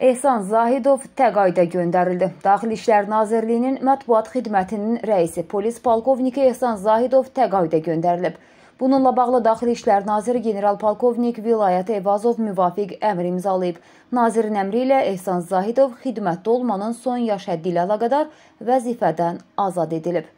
Ehsan Zahidov təqaüdə göndərildi. Daxili İşlər Nazirliyinin mətbuat xidmətinin rəisi polis polkovniki Ehsan Zahidov təqaüdə göndərilib. Bununla bağlı Daxili İşlər Naziri general-polkovnik Vilayət Evazov müvafiq əmr imzalayıb. Nazirin əmri ilə Ehsan Zahidov xidmətdə olmanın son yaş həddi ilə əlaqədar vəzifədən azad edilib.